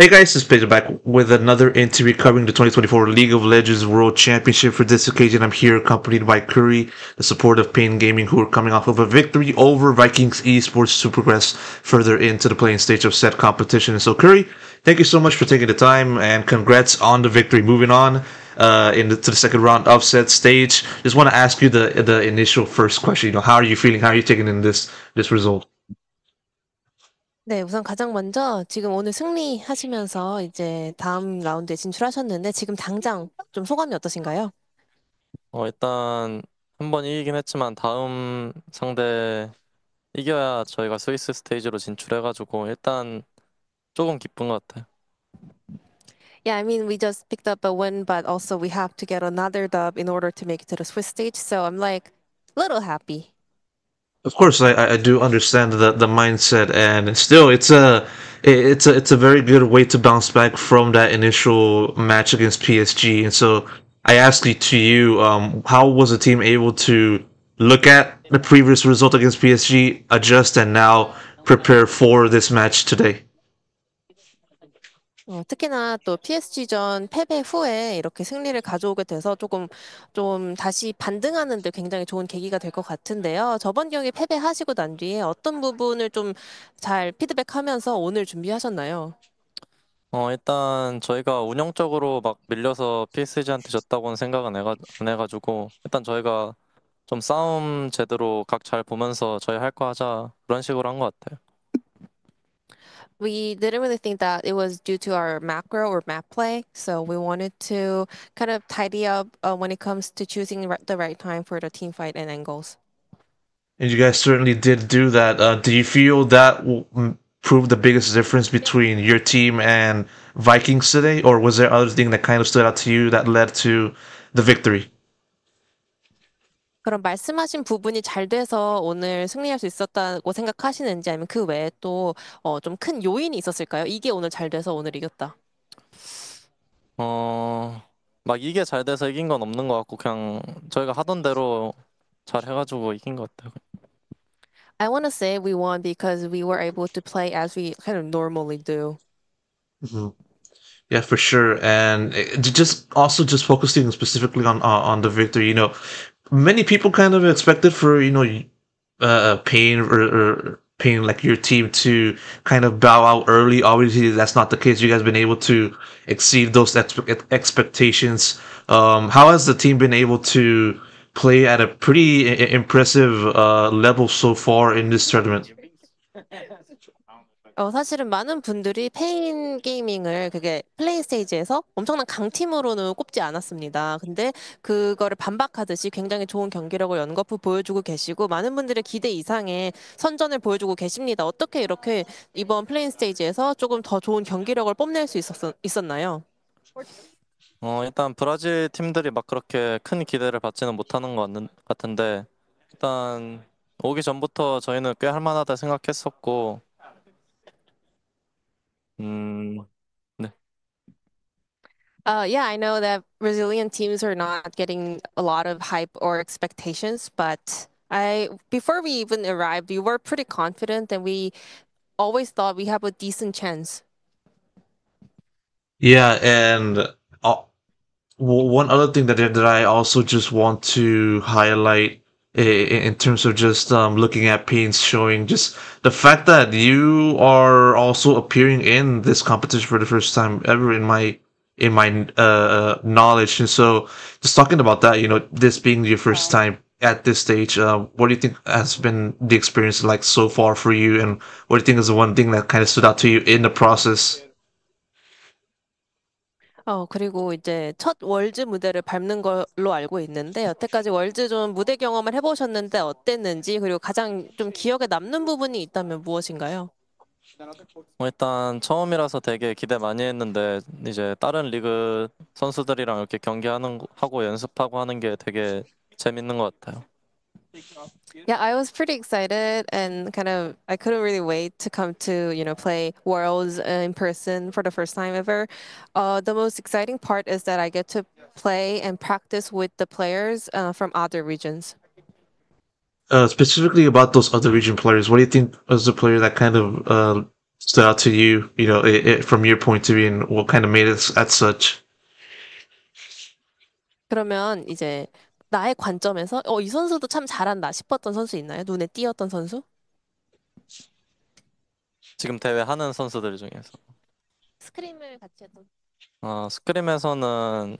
Hey guys, it's Peter back with another interview covering the 2024 League of Legends World Championship. For this occasion, I'm here accompanied by Curry, the support of Pain Gaming, who are coming off of a victory over Vikings Esports to progress further into the playing stage of said competition. And so, Curry, thank you so much for taking the time and congrats on the victory. Moving on uh, into the, the, second round of said stage, just want to ask you the the initial first question. You know, how are you feeling? How are you taking in this this result? 네, 우선 가장 먼저 지금 오늘 승리하시면서 이제 다음 라운드에 진출하셨는데 지금 당장 좀 소감이 어떠신가요? 어, 일단 한 번 이기긴 했지만 다음 상대 이겨야 저희가 스위스 스테이지로 진출해가지고 일단 조금 기쁜 것 같아요. Yeah, I mean, we just picked up a win, but also we have to get another dub in order to make it to the Swiss stage. So I'm like a little happy. of course I, I do understand the, the mindset and still it's a it's a it's a very good way to bounce back from that initial match against PSG and so I ask you to you um, how was the team able to look at the previous result against PSG adjust and now prepare for this match today 어, 특히나 또 PSG전 패배 후에 이렇게 승리를 가져오게 돼서 조금 좀 다시 반등하는 데 굉장히 좋은 계기가 될 것 같은데요. 저번 경기 패배하시고 난 뒤에 어떤 부분을 좀 잘 피드백하면서 오늘 준비하셨나요? 어, 일단 저희가 운영적으로 막 밀려서 PSG한테 졌다고는 생각은 안 해가지고 일단 저희가 좀 싸움 제대로 각 잘 보면서 저희 할 거 하자 그런 식으로 한 것 같아요. we didn't really think that it was due to our macro or map play. So we wanted to kind of tidy up uh, when it comes to choosing the right time for the team fight and end goals. And you guys certainly did do that. Uh, do you feel that proved the biggest difference between your team and Vikings today, or was there other thing that kind of stood out to you that led to the victory? 그럼 말씀하신 부분이 잘 돼서 오늘 승리할 수 있었다고 생각하시는지 아니면 그 외에 또좀큰 요인이 있었을까요? 이게 오늘 잘 돼서 오늘 이겼다. 어, 막 이게 잘 돼서 이긴 건 없는 것 같고 그냥 저희가 하던 대로 잘 해가지고 이긴 것 같아요. I want to say we won because we were able to play as we kind of normally do. Mm-hmm. Yeah, for sure, and just also just focusing specifically on uh, on the victory. You know, many people kind of expected for you know uh, uh pain or, uh, or uh, like your team to kind of bow out early. Obviously, that's not the case. You guys been able to exceed those expe- expectations. Um, how has the team been able to play at a pretty I- impressive uh, level so far in this tournament? 어, 사실은 많은 분들이 페인 게이밍을 그게 플레이 스테이지에서 엄청난 강팀으로는 꼽지 않았습니다. 근데 그거를 반박하듯이 굉장히 좋은 경기력을 연거푸 보여주고 계시고 많은 분들의 기대 이상의 선전을 보여주고 계십니다. 어떻게 이렇게 이번 플레이 스테이지에서 조금 더 좋은 경기력을 뽐낼 수 있었, 있었나요? 어, 일단 브라질 팀들이 막 그렇게 큰 기대를 받지는 못하는 것같 같은데 일단 오기 전부터 저희는 꽤 할만하다 생각했었고 Mm, no. Uh, yeah, I know that resilient teams are not getting a lot of hype or expectations, but I before we even arrived, we were pretty confident and we always thought we have a decent chance. Yeah, and uh, one other thing that that I also just want to highlight in terms of just um, looking at paints, showing just the fact that you are also appearing in this competition for the first time ever in my in my uh, uh knowledge. And so, just talking about that, you know, this being your first time at this stage, uh, what do you think has been the experience like so far for you, and what do you think is the one thing that kind of stood out to you in the process? 어, 그리고 이제 첫 월즈 무대를 밟는 걸로 알고 있는데, 여태까지 월즈 좀 무대 경험을 해보셨는데 어땠는지, 그리고 가장 좀 기억에 남는 부분이 있다면 무엇인가요? 어, 일단 처음이라서 되게 기대 많이 했는데 이제 다른 리그 선수들이랑 이렇게 경기하는 하고 연습하고 하는 게 되게 재밌는 것 같아요. Yeah, I was pretty excited and kind of I couldn't really wait to come to you know play Worlds in person for the first time ever. Uh, the most exciting part is that I get to play and practice with the players uh, from other regions. Uh, specifically about those other region players, what do you think was the player that kind of uh, stood out to you? You know, it, it, from your point of view, and what kind of made it at such? 그러면 이제 나의 관점에서 어, 이 선수도 참 잘한다 싶었던 선수 있나요? 눈에 띄었던 선수? 지금 대회 하는 선수들 중에서 스크림을 같이 했던. 어, 스크림에서는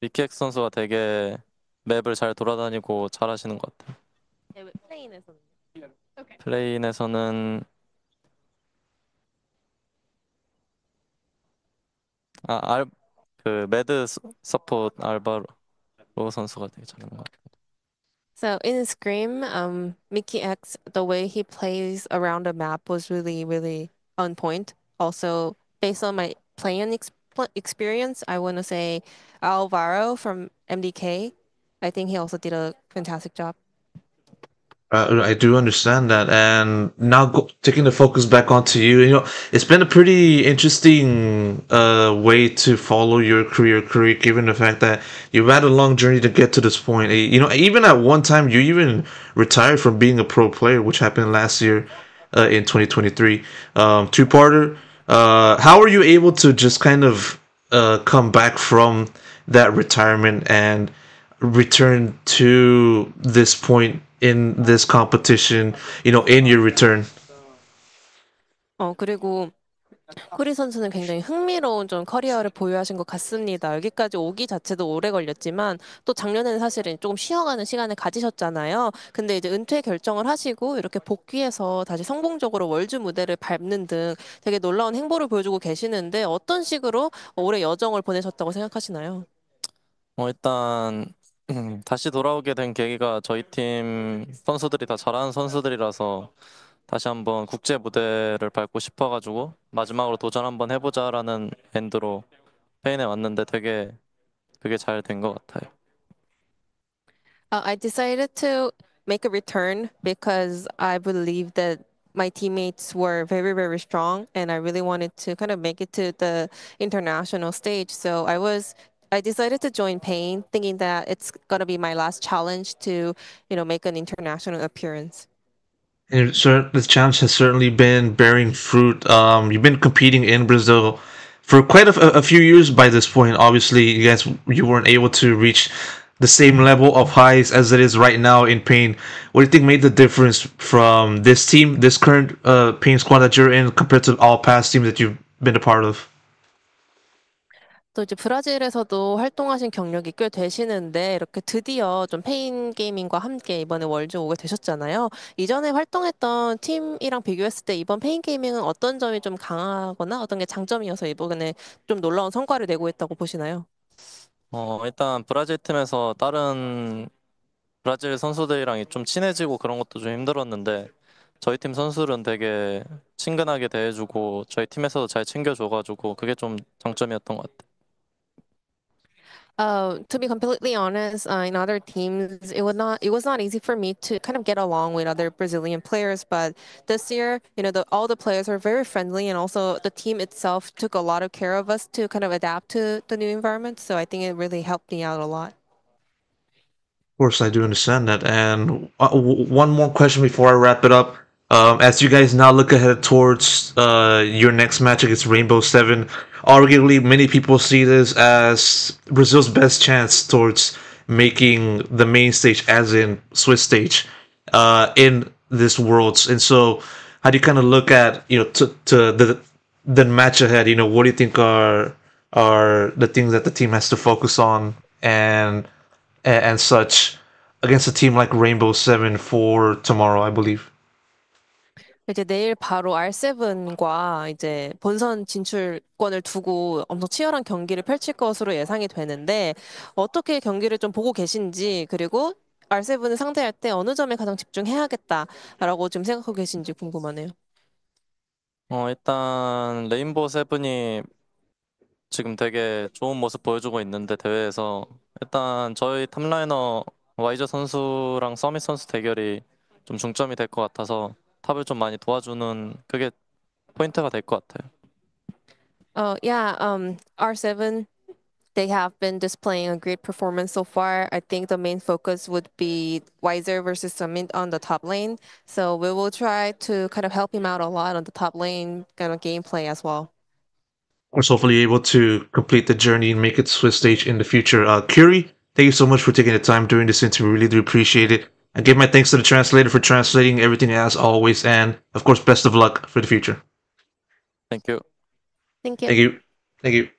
리키엑 선수가 되게 맵을 잘 돌아다니고 잘하시는 것 같아요. 대 네, 플레인에서는. 플레인에서는 아, 알, 그 매드 서- 서포트 알바로 선수가 되게 잘하는 것 같아요. So in Scream, um, Mickey X, the way he plays around the map was really, really on point. Also, based on my playing ex experience, I want to say Alvaro from MDK. I think he also did a fantastic job. Uh, I do understand that, and now go, taking the focus back onto you, you know, it's been a pretty interesting uh, way to follow your career, career, given the fact that you've had a long journey to get to this point. Eh, you know, even at one time, you even retired from being a pro player, which happened last year uh, in 2023. Um, two-parter. Uh, how are you able to just kind of uh, come back from that retirement and return to this point? in this competition, you know, in your return. 어, 그리고 코리 선수는 굉장히 흥미로운 좀 커리어를 보유하신 것 같습니다. 여기까지 오기 자체도 오래 걸렸지만 또 작년에는 사실은 조금 쉬어가는 시간을 가지셨잖아요. 근데 이제 은퇴 결정을 하시고 이렇게 복귀해서 다시 성공적으로 월주 무대를 밟는 등 되게 놀라운 행보를 보여주고 계시는데 어떤 식으로 올해 여정을 보내셨다고 생각하시나요? 어, 일단 음, 다시 돌아오게 된 계기가 저희 팀 선수들이 다 잘하는 선수들이라서 다시 한번 국제 무대를 밟고 싶어가지고 마지막으로 도전 한번 해보자라는 엔드로 스페인에 왔는데 되게 그게 잘된것 같아요. Uh, I decided to make a return because I believe that my teammates were very, very strong, and I really wanted to kind of make it to the international stage. So I was I decided to join Pain, thinking that it's going to be my last challenge to, you know, make an international appearance. And this challenge has certainly been bearing fruit. Um, you've been competing in Brazil for quite a, a, few years by this point. Obviously, you guys you weren't able to reach the same level of highs as it is right now in Pain. What do you think made the difference from this team, this current uh, Pain squad that you're in, compared to all past teams that you've been a part of? 또 이제 브라질에서도 활동하신 경력이 꽤 되시는데 이렇게 드디어 좀 페인 게이밍과 함께 이번에 월즈 오게 되셨잖아요. 이전에 활동했던 팀이랑 비교했을 때 이번 페인 게이밍은 어떤 점이 좀 강하거나 어떤 게 장점이어서 이번에 좀 놀라운 성과를 내고 있다고 보시나요? 어, 일단 브라질 팀에서 다른 브라질 선수들이랑 좀 친해지고 그런 것도 좀 힘들었는데 저희 팀 선수들은 되게 친근하게 대해주고 저희 팀에서도 잘 챙겨줘가지고 그게 좀 장점이었던 것 같아요. Uh, to be completely honest, uh, in other teams, it was not it was not easy for me to kind of get along with other Brazilian players. But this year, you know, the, all the players were very friendly, and also the team itself took a lot of care of us to kind of adapt to the new environment. So I think it really helped me out a lot. Of course, I do understand that. And uh, one more question before I wrap it up. Um, as you guys now look ahead towards uh, your next match against Rainbow Seven, arguably, many people see this as Brazil's best chance towards making the main stage, as in Swiss stage, uh, in this worlds. And so, how do you kind of look at you know to, to the the match ahead? You know, what do you think are are the things that the team has to focus on and, and such against a team like Rainbow Seven for tomorrow, I believe. 이제 내일 바로 R7과 이제 본선 진출권을 두고 엄청 치열한 경기를 펼칠 것으로 예상이 되는데 어떻게 경기를 좀 보고 계신지 그리고 R7을 상대할 때 어느 점에 가장 집중해야겠다라고 지금 생각하고 계신지 궁금하네요. 어, 일단 레인보우 세븐이 지금 되게 좋은 모습 보여주고 있는데 대회에서 일단 저희 탑라이너 와이저 선수랑 서밋 선수 대결이 좀 중점이 될 것 같아서 탑을 좀 많이 도와주는 그게 포인트가 같아요. Oh yeah, um, R7 they have been displaying a great performance so far. I think the main focus would be Wiser versus Summit on the top lane. So we will try to kind of help him out a lot on the top lane kind of gameplay as well. We're hopefully able to complete the journey and make it Swiss stage in the future. Uh, Curie, thank you so much for taking the time during this interview. Really do appreciate it. I give my thanks to the translator for translating everything as always, and of course, best of luck for the future. Thank you. Thank you. Thank you. Thank you.